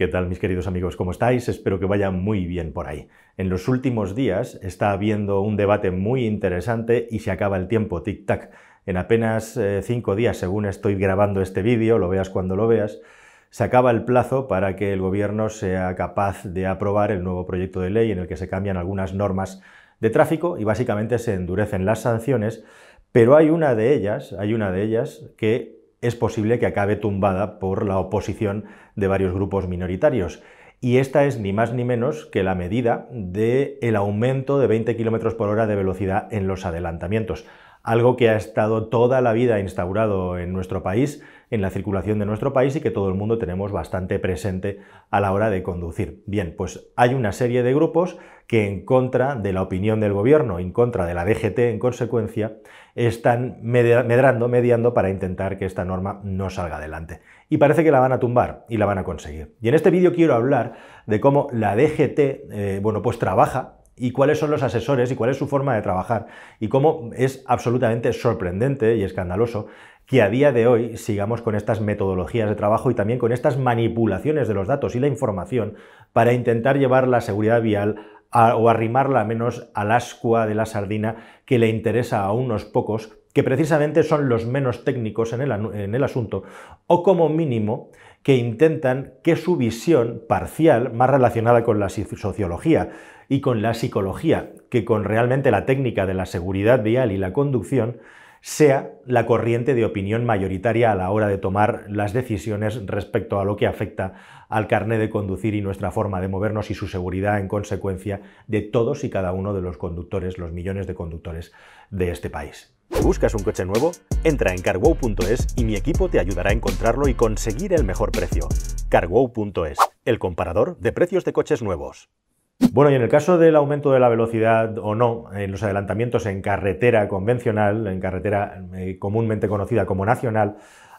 ¿Qué tal mis queridos amigos? ¿Cómo estáis? Espero que vaya muy bien por ahí. En los últimos días está habiendo un debate muy interesante y se acaba el tiempo, tic-tac. En apenas eh, cinco días, según estoy grabando este vídeo, lo veas cuando lo veas, se acaba el plazo para que el gobierno sea capaz de aprobar el nuevo proyecto de ley en el que se cambian algunas normas de tráfico y básicamente se endurecen las sanciones, pero hay una de ellas, hay una de ellas que es posible que acabe tumbada por la oposición de varios grupos minoritarios. Y esta es ni más ni menos que la medida del aumento de 20 km por hora de velocidad en los adelantamientos algo que ha estado toda la vida instaurado en nuestro país, en la circulación de nuestro país y que todo el mundo tenemos bastante presente a la hora de conducir. Bien, pues hay una serie de grupos que en contra de la opinión del gobierno, en contra de la DGT en consecuencia, están medrando, mediando para intentar que esta norma no salga adelante. Y parece que la van a tumbar y la van a conseguir. Y en este vídeo quiero hablar de cómo la DGT, eh, bueno, pues trabaja y cuáles son los asesores y cuál es su forma de trabajar y cómo es absolutamente sorprendente y escandaloso que a día de hoy sigamos con estas metodologías de trabajo y también con estas manipulaciones de los datos y la información para intentar llevar la seguridad vial o arrimarla menos al ascua de la sardina que le interesa a unos pocos que precisamente son los menos técnicos en el, asunto, o como mínimo que intentan que su visión parcial, más relacionada con la sociología, y con la psicología, que con realmente la técnica de la seguridad vial y la conducción sea la corriente de opinión mayoritaria a la hora de tomar las decisiones respecto a lo que afecta al carné de conducir y nuestra forma de movernos y su seguridad en consecuencia de todos y cada uno de los conductores, los millones de conductores de este país. ¿Buscas un coche nuevo? Entra en carwow.es y mi equipo te ayudará a encontrarlo y conseguir el mejor precio. carwow.es, el comparador de precios de coches nuevos. Bueno, y en el caso del aumento de la velocidad o no, en los adelantamientos en carretera convencional, en carretera eh, comúnmente conocida como nacional,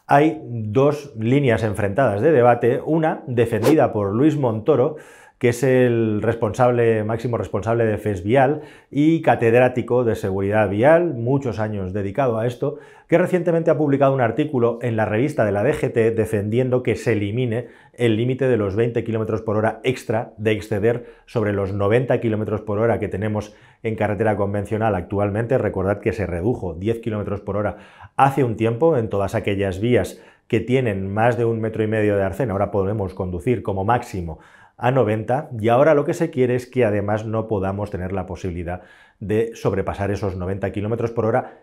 hay dos líneas enfrentadas de debate, una defendida por Luis Montoro, que es el responsable, máximo responsable de FES Vial y catedrático de seguridad vial, muchos años dedicado a esto, que recientemente ha publicado un artículo en la revista de la DGT defendiendo que se elimine el límite de los 20 km por hora extra de exceder sobre los 90 km por hora que tenemos en carretera convencional actualmente. Recordad que se redujo 10 km por hora hace un tiempo en todas aquellas vías que tienen más de un metro y medio de arcén. Ahora podemos conducir como máximo a 90 y ahora lo que se quiere es que además no podamos tener la posibilidad de sobrepasar esos 90 km por hora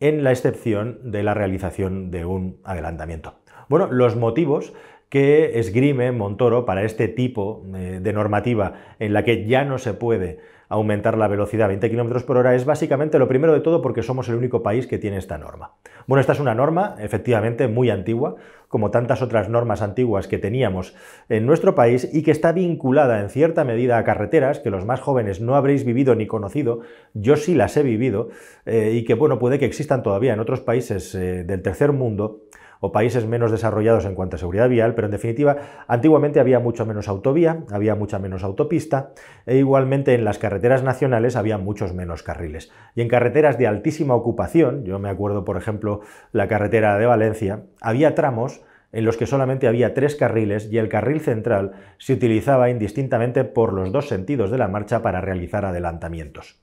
en la excepción de la realización de un adelantamiento. Bueno, los motivos que esgrime Montoro para este tipo eh, de normativa en la que ya no se puede aumentar la velocidad a 20 km por hora es básicamente lo primero de todo porque somos el único país que tiene esta norma. Bueno, esta es una norma efectivamente muy antigua, como tantas otras normas antiguas que teníamos en nuestro país y que está vinculada en cierta medida a carreteras que los más jóvenes no habréis vivido ni conocido, yo sí las he vivido eh, y que bueno, puede que existan todavía en otros países eh, del tercer mundo o países menos desarrollados en cuanto a seguridad vial, pero en definitiva, antiguamente había mucho menos autovía, había mucha menos autopista, e igualmente en las carreteras nacionales había muchos menos carriles. Y en carreteras de altísima ocupación, yo me acuerdo, por ejemplo, la carretera de Valencia, había tramos en los que solamente había tres carriles y el carril central se utilizaba indistintamente por los dos sentidos de la marcha para realizar adelantamientos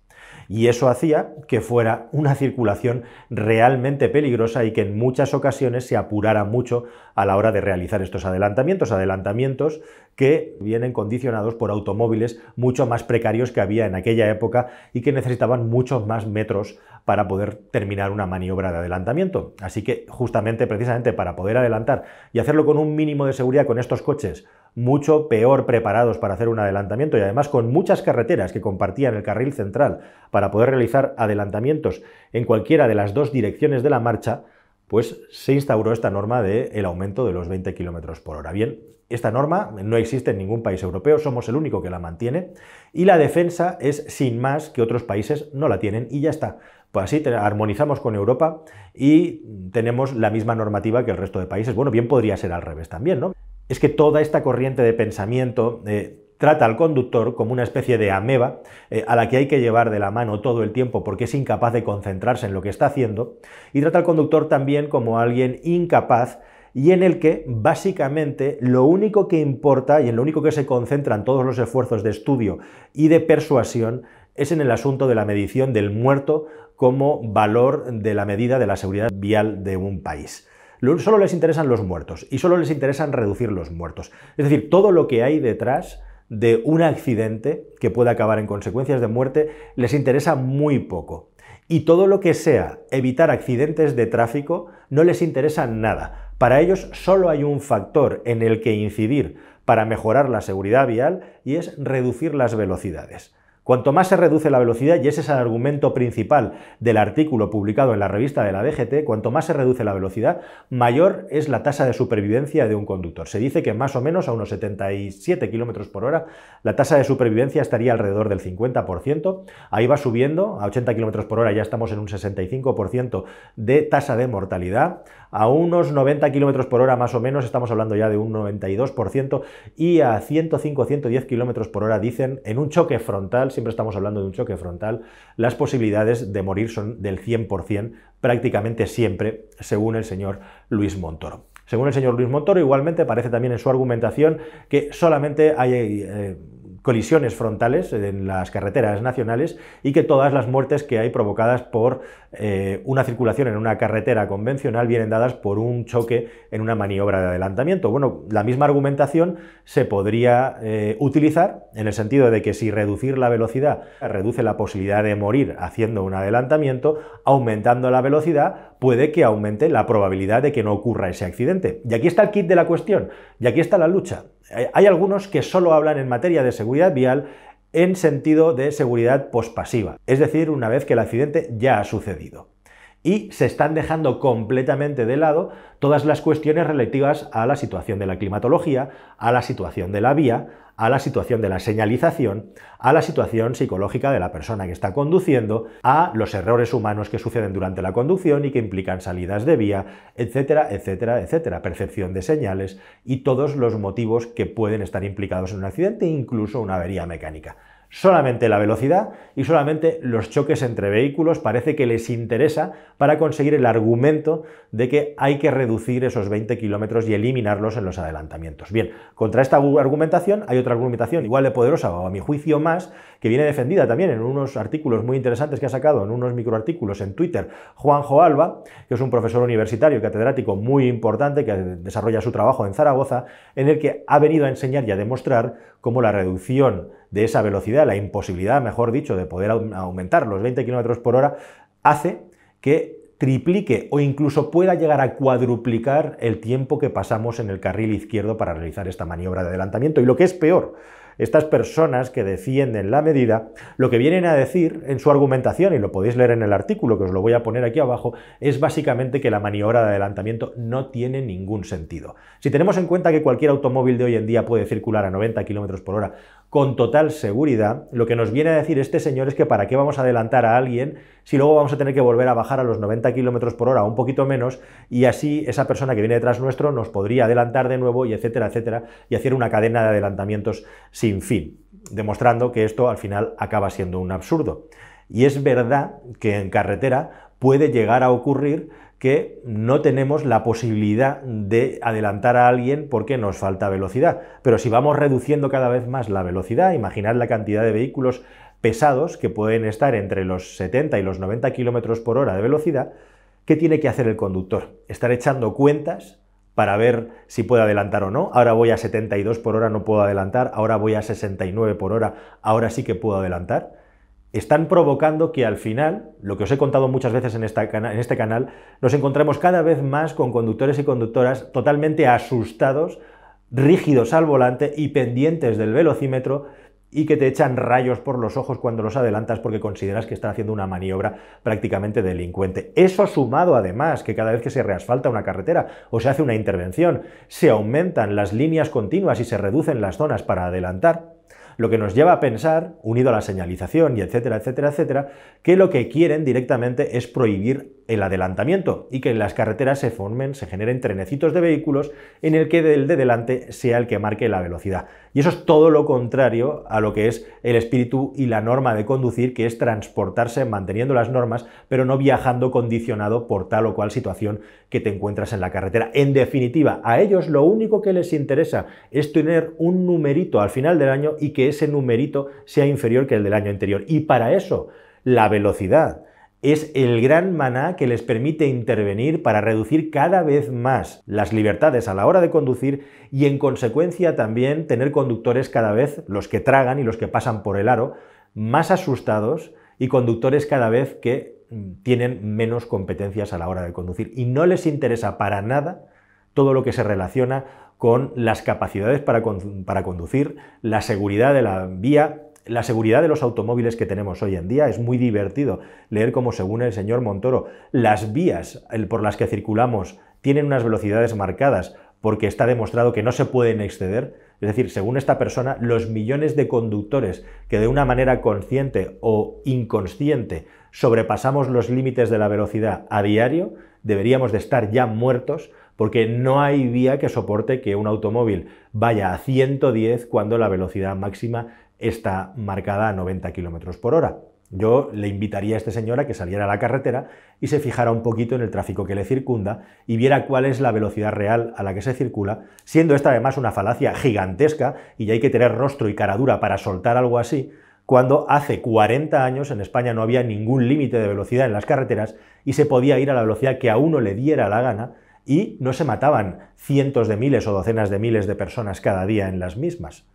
y eso hacía que fuera una circulación realmente peligrosa y que en muchas ocasiones se apurara mucho a la hora de realizar estos adelantamientos, adelantamientos que vienen condicionados por automóviles mucho más precarios que había en aquella época y que necesitaban muchos más metros para poder terminar una maniobra de adelantamiento. Así que justamente, precisamente para poder adelantar y hacerlo con un mínimo de seguridad con estos coches, mucho peor preparados para hacer un adelantamiento y además con muchas carreteras que compartían el carril central para poder realizar adelantamientos en cualquiera de las dos direcciones de la marcha, pues se instauró esta norma de el aumento de los 20 km por hora. Bien, esta norma no existe en ningún país europeo, somos el único que la mantiene y la defensa es sin más que otros países no la tienen y ya está. Pues así armonizamos con Europa y tenemos la misma normativa que el resto de países. Bueno, bien podría ser al revés también, ¿no? Es que toda esta corriente de pensamiento, eh, trata al conductor como una especie de ameba eh, a la que hay que llevar de la mano todo el tiempo porque es incapaz de concentrarse en lo que está haciendo, y trata al conductor también como alguien incapaz y en el que básicamente lo único que importa y en lo único que se concentran todos los esfuerzos de estudio y de persuasión es en el asunto de la medición del muerto como valor de la medida de la seguridad vial de un país. Solo les interesan los muertos y solo les interesan reducir los muertos. Es decir, todo lo que hay detrás de un accidente que puede acabar en consecuencias de muerte les interesa muy poco. Y todo lo que sea evitar accidentes de tráfico no les interesa nada. Para ellos solo hay un factor en el que incidir para mejorar la seguridad vial y es reducir las velocidades. Cuanto más se reduce la velocidad, y ese es el argumento principal del artículo publicado en la revista de la DGT, cuanto más se reduce la velocidad, mayor es la tasa de supervivencia de un conductor. Se dice que más o menos a unos 77 km por hora la tasa de supervivencia estaría alrededor del 50%. Ahí va subiendo, a 80 km por hora ya estamos en un 65% de tasa de mortalidad. A unos 90 km por hora más o menos estamos hablando ya de un 92% y a 105-110 km por hora dicen en un choque frontal siempre estamos hablando de un choque frontal, las posibilidades de morir son del 100%, prácticamente siempre, según el señor Luis Montoro. Según el señor Luis Montoro, igualmente parece también en su argumentación que solamente hay... Eh, colisiones frontales en las carreteras nacionales y que todas las muertes que hay provocadas por eh, una circulación en una carretera convencional vienen dadas por un choque en una maniobra de adelantamiento. Bueno, la misma argumentación se podría eh, utilizar en el sentido de que si reducir la velocidad reduce la posibilidad de morir haciendo un adelantamiento, aumentando la velocidad puede que aumente la probabilidad de que no ocurra ese accidente. Y aquí está el kit de la cuestión, y aquí está la lucha hay algunos que solo hablan en materia de seguridad vial en sentido de seguridad pospasiva, es decir, una vez que el accidente ya ha sucedido. Y se están dejando completamente de lado todas las cuestiones relativas a la situación de la climatología, a la situación de la vía, a la situación de la señalización, a la situación psicológica de la persona que está conduciendo, a los errores humanos que suceden durante la conducción y que implican salidas de vía, etcétera, etcétera, etcétera, percepción de señales y todos los motivos que pueden estar implicados en un accidente, incluso una avería mecánica. Solamente la velocidad y solamente los choques entre vehículos parece que les interesa para conseguir el argumento de que hay que reducir esos 20 kilómetros y eliminarlos en los adelantamientos. Bien, contra esta argumentación hay otra argumentación igual de poderosa o a mi juicio más que viene defendida también en unos artículos muy interesantes que ha sacado, en unos microartículos en Twitter, Juanjo Alba, que es un profesor universitario y catedrático muy importante que desarrolla su trabajo en Zaragoza, en el que ha venido a enseñar y a demostrar cómo la reducción de esa velocidad, la imposibilidad, mejor dicho, de poder aumentar los 20 km por hora, hace que triplique o incluso pueda llegar a cuadruplicar el tiempo que pasamos en el carril izquierdo para realizar esta maniobra de adelantamiento. Y lo que es peor, estas personas que defienden la medida, lo que vienen a decir en su argumentación, y lo podéis leer en el artículo que os lo voy a poner aquí abajo, es básicamente que la maniobra de adelantamiento no tiene ningún sentido. Si tenemos en cuenta que cualquier automóvil de hoy en día puede circular a 90 km por hora con total seguridad. Lo que nos viene a decir este señor es que para qué vamos a adelantar a alguien si luego vamos a tener que volver a bajar a los 90 km por hora, un poquito menos, y así esa persona que viene detrás nuestro nos podría adelantar de nuevo, y etcétera, etcétera, y hacer una cadena de adelantamientos sin fin, demostrando que esto al final acaba siendo un absurdo. Y es verdad que en carretera puede llegar a ocurrir que no tenemos la posibilidad de adelantar a alguien porque nos falta velocidad. Pero si vamos reduciendo cada vez más la velocidad, imaginar la cantidad de vehículos pesados que pueden estar entre los 70 y los 90 kilómetros por hora de velocidad, ¿qué tiene que hacer el conductor? Estar echando cuentas para ver si puedo adelantar o no. Ahora voy a 72 por hora, no puedo adelantar. Ahora voy a 69 por hora, ahora sí que puedo adelantar están provocando que al final, lo que os he contado muchas veces en, esta en este canal, nos encontremos cada vez más con conductores y conductoras totalmente asustados, rígidos al volante y pendientes del velocímetro y que te echan rayos por los ojos cuando los adelantas porque consideras que están haciendo una maniobra prácticamente delincuente. Eso sumado además que cada vez que se reasfalta una carretera o se hace una intervención, se aumentan las líneas continuas y se reducen las zonas para adelantar, lo que nos lleva a pensar, unido a la señalización y etcétera, etcétera, etcétera, que lo que quieren directamente es prohibir el adelantamiento y que en las carreteras se formen, se generen trenecitos de vehículos en el que el de delante sea el que marque la velocidad. Y eso es todo lo contrario a lo que es el espíritu y la norma de conducir, que es transportarse manteniendo las normas, pero no viajando condicionado por tal o cual situación que te encuentras en la carretera. En definitiva, a ellos lo único que les interesa es tener un numerito al final del año y que ese numerito sea inferior que el del año anterior. Y para eso, la velocidad es el gran maná que les permite intervenir para reducir cada vez más las libertades a la hora de conducir y en consecuencia también tener conductores cada vez, los que tragan y los que pasan por el aro, más asustados y conductores cada vez que mm, tienen menos competencias a la hora de conducir y no les interesa para nada todo lo que se relaciona con las capacidades para, para conducir, la seguridad de la vía la seguridad de los automóviles que tenemos hoy en día. Es muy divertido leer como según el señor Montoro, las vías por las que circulamos tienen unas velocidades marcadas porque está demostrado que no se pueden exceder. Es decir, según esta persona, los millones de conductores que de una manera consciente o inconsciente sobrepasamos los límites de la velocidad a diario, deberíamos de estar ya muertos porque no hay vía que soporte que un automóvil vaya a 110 cuando la velocidad máxima está marcada a 90 km por hora. Yo le invitaría a este señor a que saliera a la carretera y se fijara un poquito en el tráfico que le circunda y viera cuál es la velocidad real a la que se circula, siendo esta además una falacia gigantesca y ya hay que tener rostro y cara dura para soltar algo así, cuando hace 40 años en España no había ningún límite de velocidad en las carreteras y se podía ir a la velocidad que a uno le diera la gana y no se mataban cientos de miles o docenas de miles de personas cada día en las mismas.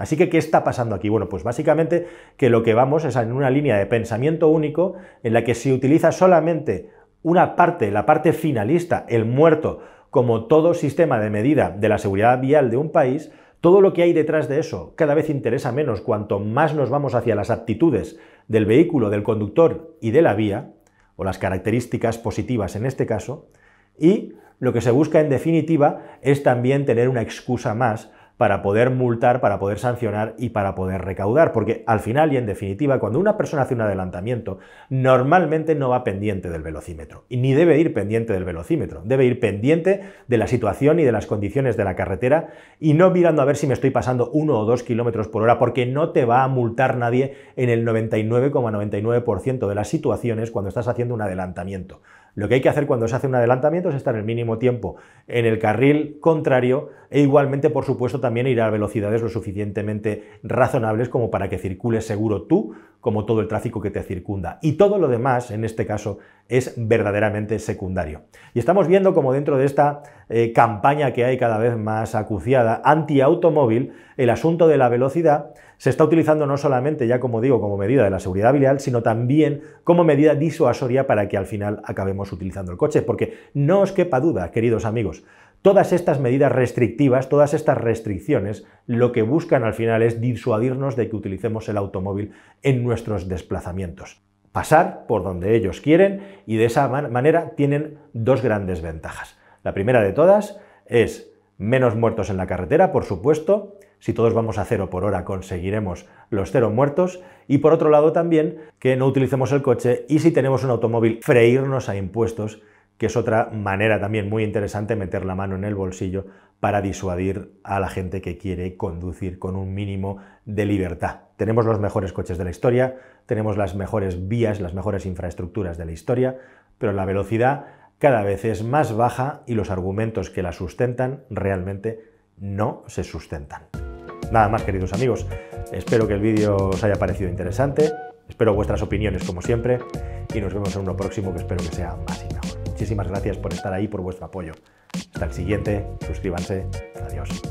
Así que, ¿qué está pasando aquí? Bueno, pues básicamente que lo que vamos es en una línea de pensamiento único en la que se utiliza solamente una parte, la parte finalista, el muerto, como todo sistema de medida de la seguridad vial de un país, todo lo que hay detrás de eso cada vez interesa menos cuanto más nos vamos hacia las aptitudes del vehículo, del conductor y de la vía, o las características positivas en este caso, y lo que se busca en definitiva es también tener una excusa más para poder multar, para poder sancionar y para poder recaudar. Porque al final y en definitiva, cuando una persona hace un adelantamiento, normalmente no va pendiente del velocímetro. Y ni debe ir pendiente del velocímetro. Debe ir pendiente de la situación y de las condiciones de la carretera y no mirando a ver si me estoy pasando uno o dos kilómetros por hora, porque no te va a multar nadie en el 99,99% de las situaciones cuando estás haciendo un adelantamiento. Lo que hay que hacer cuando se hace un adelantamiento es estar el mínimo tiempo en el carril contrario e igualmente, por supuesto, también ir a velocidades lo suficientemente razonables como para que circule seguro tú, como todo el tráfico que te circunda. Y todo lo demás, en este caso, es verdaderamente secundario. Y estamos viendo como dentro de esta eh, campaña que hay cada vez más acuciada, anti-automóvil, el asunto de la velocidad se está utilizando no solamente, ya como digo, como medida de la seguridad vial, sino también como medida disuasoria para que al final acabemos utilizando el coche. Porque no os quepa duda, queridos amigos, Todas estas medidas restrictivas, todas estas restricciones, lo que buscan al final es disuadirnos de que utilicemos el automóvil en nuestros desplazamientos. Pasar por donde ellos quieren y de esa manera tienen dos grandes ventajas. La primera de todas es menos muertos en la carretera, por supuesto. Si todos vamos a cero por hora conseguiremos los cero muertos. Y por otro lado también que no utilicemos el coche y si tenemos un automóvil freírnos a impuestos que es otra manera también muy interesante meter la mano en el bolsillo para disuadir a la gente que quiere conducir con un mínimo de libertad. Tenemos los mejores coches de la historia, tenemos las mejores vías, las mejores infraestructuras de la historia, pero la velocidad cada vez es más baja y los argumentos que la sustentan realmente no se sustentan. Nada más queridos amigos, espero que el vídeo os haya parecido interesante, espero vuestras opiniones como siempre y nos vemos en uno próximo que espero que sea más más. Muchísimas gracias por estar ahí, por vuestro apoyo. Hasta el siguiente, suscríbanse, adiós.